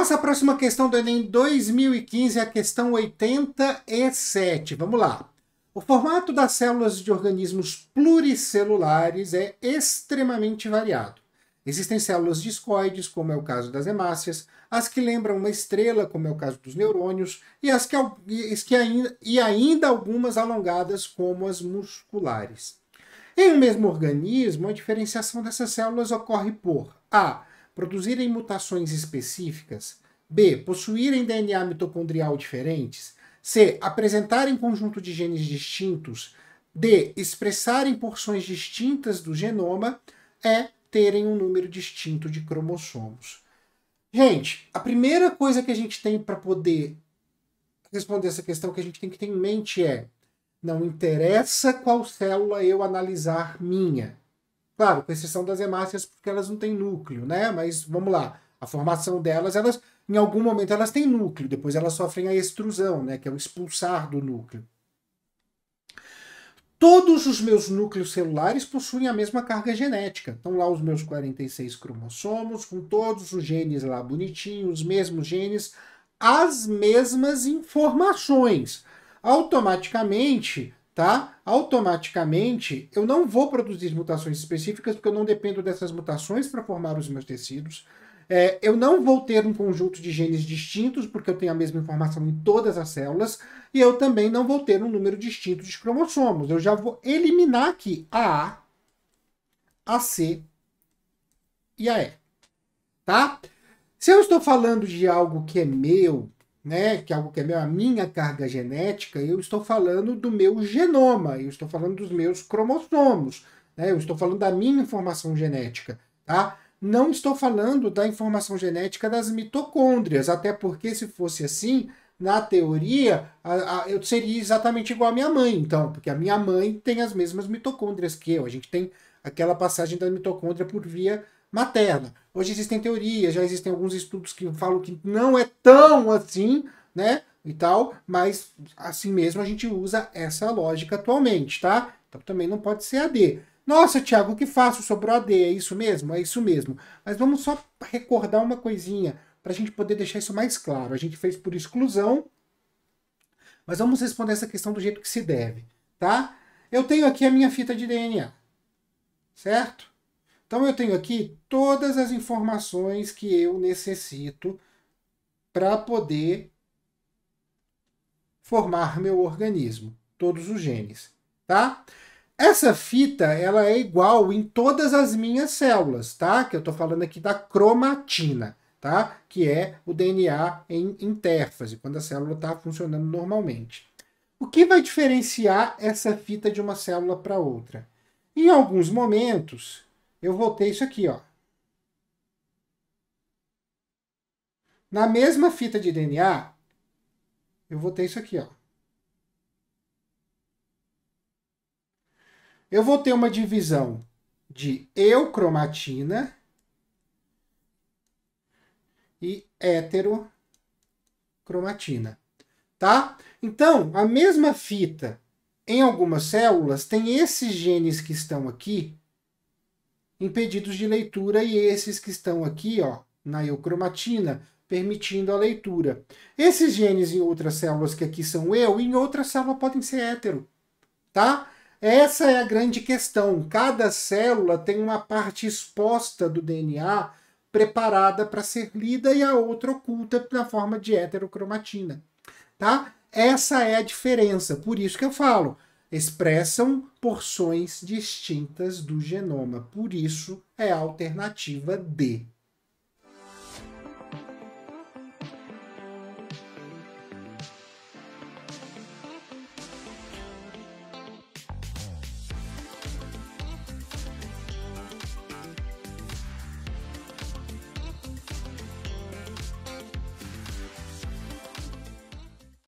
Nossa próxima questão do Enem 2015 é a questão 87. Vamos lá. O formato das células de organismos pluricelulares é extremamente variado. Existem células discoides, como é o caso das hemácias, as que lembram uma estrela, como é o caso dos neurônios, e, as que, que ainda, e ainda algumas alongadas, como as musculares. Em um mesmo organismo, a diferenciação dessas células ocorre por A produzirem mutações específicas, b. possuírem DNA mitocondrial diferentes, c. apresentarem conjunto de genes distintos, d. expressarem porções distintas do genoma, e. terem um número distinto de cromossomos. Gente, a primeira coisa que a gente tem para poder responder essa questão que a gente tem que ter em mente é: não interessa qual célula eu analisar minha. Claro, com exceção das hemácias, porque elas não têm núcleo, né? Mas vamos lá, a formação delas, elas em algum momento elas têm núcleo, depois elas sofrem a extrusão, né, que é o expulsar do núcleo. Todos os meus núcleos celulares possuem a mesma carga genética. Estão lá os meus 46 cromossomos, com todos os genes lá bonitinhos, os mesmos genes, as mesmas informações. Automaticamente, tá? Automaticamente eu não vou produzir mutações específicas porque eu não dependo dessas mutações para formar os meus tecidos. É, eu não vou ter um conjunto de genes distintos, porque eu tenho a mesma informação em todas as células, e eu também não vou ter um número distinto de cromossomos. Eu já vou eliminar aqui a A, a C e a E. Tá? Se eu estou falando de algo que é meu, né, que é algo que é a minha carga genética, eu estou falando do meu genoma, eu estou falando dos meus cromossomos, né, eu estou falando da minha informação genética, tá? Não estou falando da informação genética das mitocôndrias, até porque se fosse assim, na teoria, a, a, eu seria exatamente igual à minha mãe, então, porque a minha mãe tem as mesmas mitocôndrias que eu, a gente tem aquela passagem da mitocôndria por via materna. Hoje existem teorias, já existem alguns estudos que falam que não é tão assim, né? E tal, mas assim mesmo a gente usa essa lógica atualmente, tá? Então também não pode ser AD. Nossa, Tiago, o que faço sobre o AD? É isso mesmo? É isso mesmo. Mas vamos só recordar uma coisinha para a gente poder deixar isso mais claro. A gente fez por exclusão, mas vamos responder essa questão do jeito que se deve, tá? Eu tenho aqui a minha fita de DNA, certo? Então eu tenho aqui todas as informações que eu necessito para poder formar meu organismo, todos os genes, tá? Essa fita, ela é igual em todas as minhas células, tá? Que eu estou falando aqui da cromatina, tá? Que é o DNA em intérfase, quando a célula está funcionando normalmente. O que vai diferenciar essa fita de uma célula para outra? Em alguns momentos, eu voltei isso aqui, ó. Na mesma fita de DNA, eu voltei isso aqui, ó. Eu vou ter uma divisão de eucromatina e heterocromatina, tá? Então, a mesma fita em algumas células tem esses genes que estão aqui, impedidos de leitura e esses que estão aqui, ó, na eucromatina, permitindo a leitura. Esses genes em outras células que aqui são eu, em outra célula podem ser hétero, tá? Essa é a grande questão. Cada célula tem uma parte exposta do DNA preparada para ser lida e a outra oculta na forma de heterocromatina, tá? Essa é a diferença. Por isso que eu falo, expressam porções distintas do genoma, por isso é a alternativa D.